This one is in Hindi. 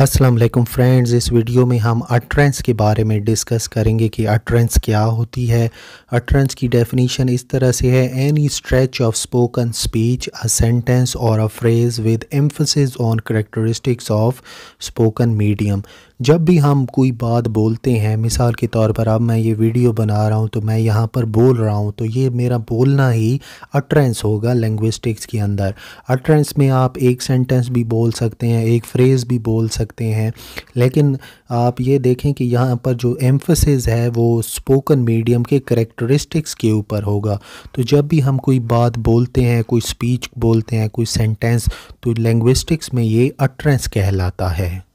अस्सलाम वालेकुम फ्रेंड्स इस वीडियो में हम अट्रेंस के बारे में डिस्कस करेंगे कि अट्रेंस क्या होती है अट्रेंस की डेफिनेशन इस तरह से है any stretch of spoken speech a sentence और a phrase with emphasis on characteristics of spoken medium जब भी हम कोई बात बोलते हैं मिसाल के तौर पर अब मैं ये वीडियो बना रहा हूँ तो मैं यहाँ पर बोल रहा हूँ तो ये मेरा बोलना ही अट्रेंस होगा लैंग्विस्टिक्स के अंदर अट्रेंस में आप एक सेंटेंस भी बोल सकते हैं एक फ्रेज़ भी बोल सकते सकते हैं लेकिन आप ये देखें कि यहाँ पर जो एम्फसिस है वो स्पोकन मीडियम के करेक्टरिस्टिक्स के ऊपर होगा तो जब भी हम कोई बात बोलते हैं कोई स्पीच बोलते हैं कोई सेंटेंस तो लैंग्विस्टिक्स में ये अट्रेंस कहलाता है